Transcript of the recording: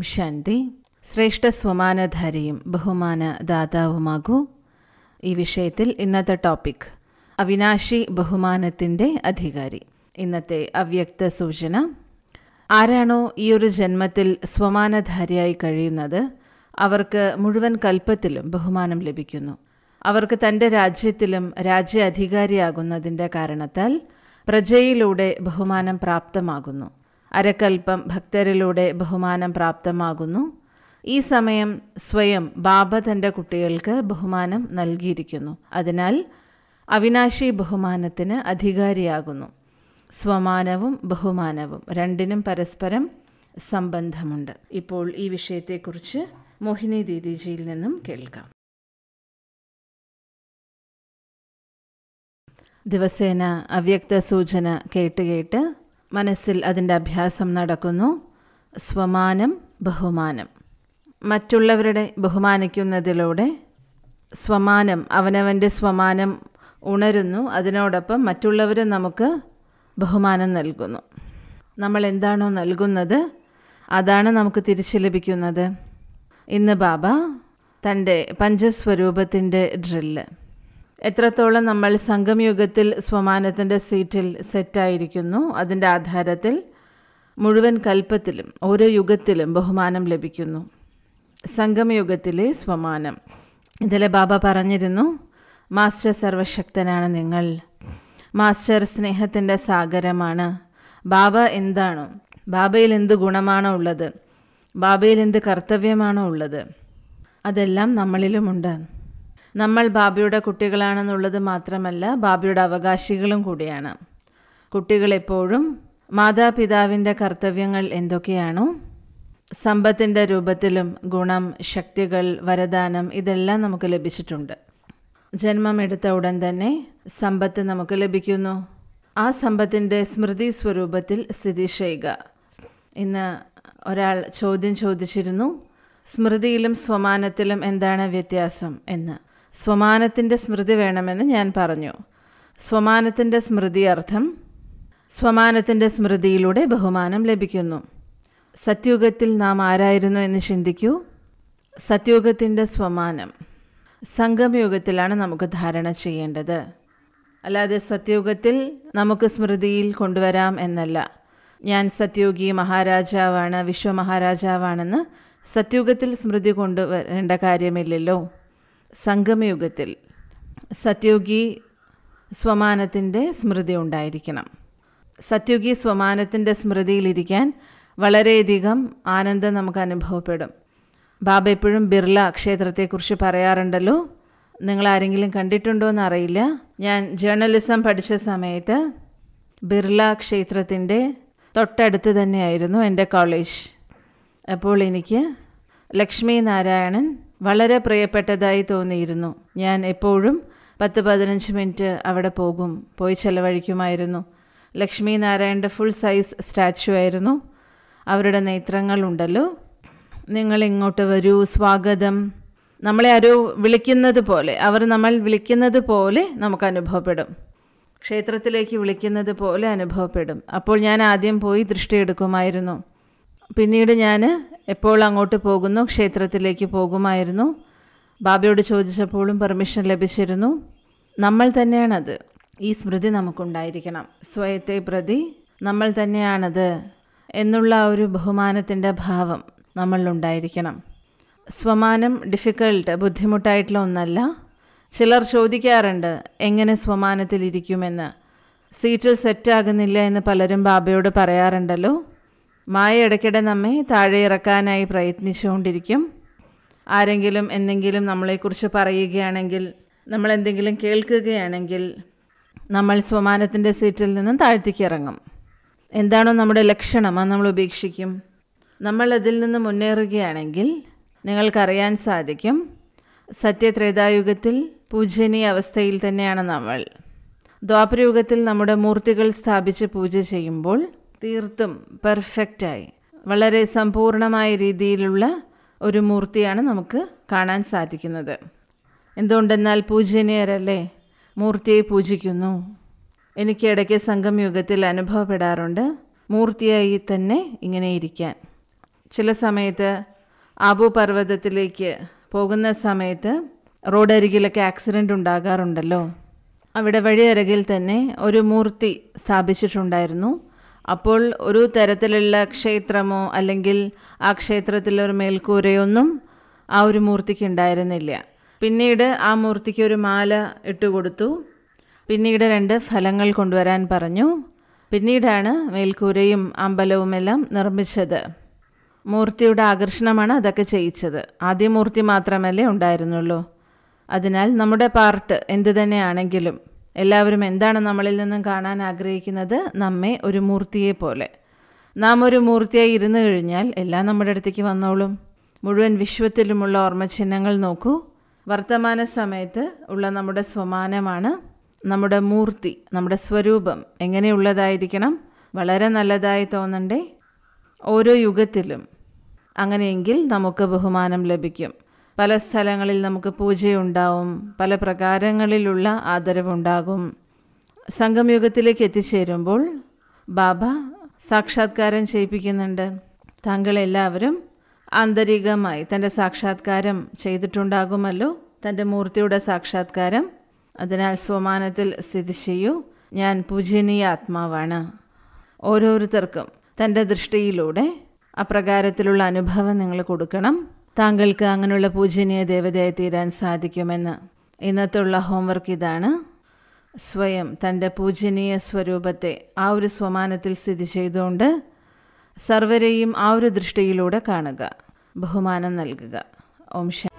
ഓം ശാന്തി ശ്രേഷ്ഠ സ്വമാനധാരിയും ബഹുമാന ദാതാവുമാകൂ ഈ വിഷയത്തിൽ ഇന്നത്തെ ടോപ്പിക് അവിനാശി ബഹുമാനത്തിൻ്റെ അധികാരി ഇന്നത്തെ അവ്യക്ത സൂചന ആരാണോ ഈ ഒരു ജന്മത്തിൽ സ്വമാനധാരിയായി കഴിയുന്നത് അവർക്ക് മുഴുവൻ കൽപ്പത്തിലും ബഹുമാനം ലഭിക്കുന്നു അവർക്ക് തൻ്റെ രാജ്യത്തിലും രാജ്യ അധികാരിയാകുന്നതിൻ്റെ കാരണത്താൽ പ്രജയിലൂടെ ബഹുമാനം പ്രാപ്തമാകുന്നു അരക്കൽപ്പം ഭക്തരിലൂടെ ബഹുമാനം പ്രാപ്തമാകുന്നു ഈ സമയം സ്വയം ബാബ തൻ്റെ കുട്ടികൾക്ക് ബഹുമാനം നൽകിയിരിക്കുന്നു അതിനാൽ അവിനാശി ബഹുമാനത്തിന് അധികാരിയാകുന്നു സ്വമാനവും ബഹുമാനവും രണ്ടിനും പരസ്പരം സംബന്ധമുണ്ട് ഇപ്പോൾ ഈ വിഷയത്തെക്കുറിച്ച് മോഹിനി ദീദിജിയിൽ നിന്നും കേൾക്കാം ദിവസേന അവ്യക്ത സൂചന കേട്ട് കേട്ട് മനസ്സിൽ അതിൻ്റെ അഭ്യാസം നടക്കുന്നു സ്വമാനം ബഹുമാനം മറ്റുള്ളവരുടെ ബഹുമാനിക്കുന്നതിലൂടെ സ്വമാനം അവനവൻ്റെ സ്വമാനം ഉണരുന്നു അതിനോടൊപ്പം മറ്റുള്ളവരും നമുക്ക് ബഹുമാനം നൽകുന്നു നമ്മൾ എന്താണോ നൽകുന്നത് അതാണ് നമുക്ക് തിരിച്ചു ലഭിക്കുന്നത് ഇന്ന് ബാബ തൻ്റെ പഞ്ചസ്വരൂപത്തിൻ്റെ ഡ്രില്ല് എത്രത്തോളം നമ്മൾ സംഘംയുഗത്തിൽ സ്വമാനത്തിൻ്റെ സീറ്റിൽ സെറ്റായിരിക്കുന്നു അതിൻ്റെ ആധാരത്തിൽ മുഴുവൻ കൽപ്പത്തിലും ഓരോ യുഗത്തിലും ബഹുമാനം ലഭിക്കുന്നു സംഗമയുഗത്തിലെ സ്വമാനം ഇതിലെ ബാബ പറഞ്ഞിരുന്നു മാസ്റ്റർ സർവശക്തനാണ് നിങ്ങൾ മാസ്റ്റർ സ്നേഹത്തിൻ്റെ സാഗരമാണ് ബാബ എന്താണോ ബാബയിൽ എന്ത് ഗുണമാണോ ഉള്ളത് ബാബയിൽ എന്ത് കർത്തവ്യമാണോ ഉള്ളത് അതെല്ലാം നമ്മളിലുമുണ്ട് നമ്മൾ ബാബയുടെ കുട്ടികളാണെന്നുള്ളത് മാത്രമല്ല ബാബയുടെ അവകാശികളും കൂടിയാണ് കുട്ടികളെപ്പോഴും മാതാപിതാവിൻ്റെ കർത്തവ്യങ്ങൾ എന്തൊക്കെയാണോ സമ്പത്തിൻ്റെ രൂപത്തിലും ഗുണം ശക്തികൾ വരദാനം ഇതെല്ലാം നമുക്ക് ലഭിച്ചിട്ടുണ്ട് ജന്മം എടുത്ത ഉടൻ തന്നെ സമ്പത്ത് നമുക്ക് ലഭിക്കുന്നു ആ സമ്പത്തിൻ്റെ സ്മൃതി സ്വരൂപത്തിൽ സ്ഥിതി ചെയ്യുക ഇന്ന് ഒരാൾ ചോദ്യം ചോദിച്ചിരുന്നു സ്മൃതിയിലും സ്വമാനത്തിലും എന്താണ് വ്യത്യാസം എന്ന് സ്വമാനത്തിൻ്റെ സ്മൃതി വേണമെന്ന് ഞാൻ പറഞ്ഞു സ്വമാനത്തിൻ്റെ സ്മൃതി അർത്ഥം സ്വമാനത്തിൻ്റെ സ്മൃതിയിലൂടെ ബഹുമാനം ലഭിക്കുന്നു സത്യുഗത്തിൽ നാം ആരായിരുന്നു എന്ന് ചിന്തിക്കൂ സത്യുഗത്തിൻ്റെ സ്വമാനം സംഗമയുഗത്തിലാണ് നമുക്ക് ധാരണ ചെയ്യേണ്ടത് അല്ലാതെ സത്യുഗത്തിൽ നമുക്ക് സ്മൃതിയിൽ കൊണ്ടുവരാം എന്നല്ല ഞാൻ സത്യോഗി മഹാരാജാവാണ് വിശ്വമഹാരാജാവാണെന്ന് സത്യുഗത്തിൽ സ്മൃതി കൊണ്ടുവരേണ്ട കാര്യമില്ലല്ലോ സംഗമയുഗത്തിൽ സത്യോഗി സ്വമാനത്തിൻ്റെ സ്മൃതി ഉണ്ടായിരിക്കണം സത്യോഗി സ്വമാനത്തിൻ്റെ സ്മൃതിയിലിരിക്കാൻ വളരെയധികം ആനന്ദം നമുക്ക് അനുഭവപ്പെടും ബാബ എപ്പോഴും ബിർള ക്ഷേത്രത്തെക്കുറിച്ച് പറയാറുണ്ടല്ലോ നിങ്ങൾ ആരെങ്കിലും കണ്ടിട്ടുണ്ടോ എന്നറിയില്ല ഞാൻ ജേർണലിസം പഠിച്ച സമയത്ത് ബിർള ക്ഷേത്രത്തിൻ്റെ തൊട്ടടുത്ത് തന്നെയായിരുന്നു എൻ്റെ കോളേജ് അപ്പോൾ എനിക്ക് ലക്ഷ്മി നാരായണൻ വളരെ പ്രിയപ്പെട്ടതായി തോന്നിയിരുന്നു ഞാൻ എപ്പോഴും പത്ത് പതിനഞ്ച് മിനിറ്റ് അവിടെ പോകും പോയി ചെലവഴിക്കുമായിരുന്നു ലക്ഷ്മി നാരായണൻ്റെ ഫുൾ സൈസ് സ്റ്റാച്ചു ആയിരുന്നു അവരുടെ നേത്രങ്ങളുണ്ടല്ലോ നിങ്ങൾ ഇങ്ങോട്ട് വരൂ സ്വാഗതം നമ്മളെ ആരോ വിളിക്കുന്നത് പോലെ അവർ നമ്മൾ വിളിക്കുന്നത് പോലെ നമുക്ക് അനുഭവപ്പെടും ക്ഷേത്രത്തിലേക്ക് വിളിക്കുന്നത് പോലെ അനുഭവപ്പെടും അപ്പോൾ ഞാൻ ആദ്യം പോയി ദൃഷ്ടിയെടുക്കുമായിരുന്നു പിന്നീട് ഞാൻ എപ്പോൾ അങ്ങോട്ട് പോകുന്നു ക്ഷേത്രത്തിലേക്ക് പോകുമായിരുന്നു ബാബയോട് ചോദിച്ചപ്പോഴും പെർമിഷൻ ലഭിച്ചിരുന്നു നമ്മൾ തന്നെയാണത് ഈ സ്മൃതി നമുക്കുണ്ടായിരിക്കണം സ്വയത്തെ പ്രതി നമ്മൾ തന്നെയാണത് എന്നുള്ള ഒരു ബഹുമാനത്തിൻ്റെ ഭാവം നമ്മളിലുണ്ടായിരിക്കണം സ്വമാനം ഡിഫിക്കൾട്ട് ബുദ്ധിമുട്ടായിട്ടുള്ള ഒന്നല്ല ചിലർ ചോദിക്കാറുണ്ട് എങ്ങനെ സ്വമാനത്തിലിരിക്കുമെന്ന് സീറ്റിൽ സെറ്റാകുന്നില്ല എന്ന് പലരും ബാബയോട് പറയാറുണ്ടല്ലോ മായ ഇടയ്ക്കിടെ നമ്മെ താഴെ ഇറക്കാനായി പ്രയത്നിച്ചുകൊണ്ടിരിക്കും ആരെങ്കിലും എന്തെങ്കിലും നമ്മളെക്കുറിച്ച് പറയുകയാണെങ്കിൽ നമ്മൾ എന്തെങ്കിലും കേൾക്കുകയാണെങ്കിൽ നമ്മൾ സ്വമാനത്തിൻ്റെ സീറ്റിൽ നിന്നും താഴ്ത്തേക്ക് ഇറങ്ങും എന്താണോ നമ്മുടെ ലക്ഷണം അത് നമ്മൾ ഉപേക്ഷിക്കും നമ്മൾ അതിൽ നിന്ന് മുന്നേറുകയാണെങ്കിൽ നിങ്ങൾക്കറിയാൻ സാധിക്കും സത്യത്രേതായുഗത്തിൽ പൂജനീയ അവസ്ഥയിൽ തന്നെയാണ് നമ്മൾ ദ്വാപരയുഗത്തിൽ നമ്മുടെ മൂർത്തികൾ സ്ഥാപിച്ച് പൂജ ചെയ്യുമ്പോൾ തീർത്തും പെർഫെക്റ്റായി വളരെ സമ്പൂർണമായ രീതിയിലുള്ള ഒരു മൂർത്തിയാണ് നമുക്ക് കാണാൻ സാധിക്കുന്നത് എന്തുകൊണ്ടെന്നാൽ പൂജനീയരല്ലേ മൂർത്തിയെ പൂജിക്കുന്നു എനിക്ക് ഇടയ്ക്ക് യുഗത്തിൽ അനുഭവപ്പെടാറുണ്ട് മൂർത്തിയായി തന്നെ ഇങ്ങനെ ഇരിക്കാൻ ചില സമയത്ത് ആബുപർവ്വതത്തിലേക്ക് പോകുന്ന സമയത്ത് റോഡരികിലൊക്കെ ആക്സിഡൻ്റ് ഉണ്ടാകാറുണ്ടല്ലോ അവിടെ വഴിയരകിൽ തന്നെ ഒരു മൂർത്തി സ്ഥാപിച്ചിട്ടുണ്ടായിരുന്നു അപ്പോൾ ഒരു തരത്തിലുള്ള ക്ഷേത്രമോ അല്ലെങ്കിൽ ആ ക്ഷേത്രത്തിലൊരു മേൽക്കൂരയൊന്നും ആ ഒരു മൂർത്തിക്ക് ഉണ്ടായിരുന്നില്ല പിന്നീട് ആ മൂർത്തിക്ക് ഒരു മാല ഇട്ടുകൊടുത്തു പിന്നീട് രണ്ട് ഫലങ്ങൾ കൊണ്ടുവരാൻ പറഞ്ഞു പിന്നീടാണ് മേൽക്കൂരയും അമ്പലവുമെല്ലാം നിർമ്മിച്ചത് മൂർത്തിയുടെ ആകർഷണമാണ് അതൊക്കെ ചെയ്യിച്ചത് ആദ്യമൂർത്തി മൂർത്തി മാത്രമല്ലേ ഉണ്ടായിരുന്നുള്ളൂ അതിനാൽ നമ്മുടെ പാർട്ട് എന്തു തന്നെയാണെങ്കിലും എല്ലാവരും എന്താണ് നമ്മളിൽ നിന്നും കാണാൻ ആഗ്രഹിക്കുന്നത് നമ്മെ ഒരു മൂർത്തിയെ പോലെ നാം ഒരു മൂർത്തിയായി ഇരുന്നു കഴിഞ്ഞാൽ എല്ലാം നമ്മുടെ അടുത്തേക്ക് വന്നോളും മുഴുവൻ വിശ്വത്തിലുമുള്ള ഓർമ്മചിഹ്നങ്ങൾ നോക്കൂ വർത്തമാന സമയത്ത് ഉള്ള നമ്മുടെ സ്വമാനമാണ് നമ്മുടെ മൂർത്തി നമ്മുടെ സ്വരൂപം എങ്ങനെയുള്ളതായിരിക്കണം വളരെ നല്ലതായി തോന്നണ്ടേ ഓരോ യുഗത്തിലും അങ്ങനെയെങ്കിൽ നമുക്ക് ബഹുമാനം ലഭിക്കും പല സ്ഥലങ്ങളിൽ നമുക്ക് പൂജയുണ്ടാവും പല പ്രകാരങ്ങളിലുള്ള ആദരവുണ്ടാകും സംഗമയുഗത്തിലേക്ക് എത്തിച്ചേരുമ്പോൾ ബാബ സാക്ഷാത്കാരം ചെയ്യിപ്പിക്കുന്നുണ്ട് താങ്കളെല്ലാവരും ആന്തരികമായി തൻ്റെ സാക്ഷാത്കാരം ചെയ്തിട്ടുണ്ടാകുമല്ലോ തൻ്റെ മൂർത്തിയുടെ സാക്ഷാത്കാരം അതിനാൽ സ്വമാനത്തിൽ സ്ഥിതി ചെയ്യൂ ഞാൻ പൂജനീയ ആത്മാവാണ് ഓരോരുത്തർക്കും തൻ്റെ ദൃഷ്ടിയിലൂടെ അപ്രകാരത്തിലുള്ള അനുഭവം നിങ്ങൾ കൊടുക്കണം താങ്കൾക്ക് അങ്ങനെയുള്ള പൂജനീയ ദേവതയായി തീരാൻ സാധിക്കുമെന്ന് ഇന്നത്തുള്ള ഹോംവർക്ക് ഇതാണ് സ്വയം തൻ്റെ പൂജനീയ സ്വരൂപത്തെ ആ ഒരു സ്വമാനത്തിൽ സ്ഥിതി ചെയ്തുകൊണ്ട് സർവരെയും ആ ഒരു ദൃഷ്ടിയിലൂടെ കാണുക ബഹുമാനം നൽകുക ഓം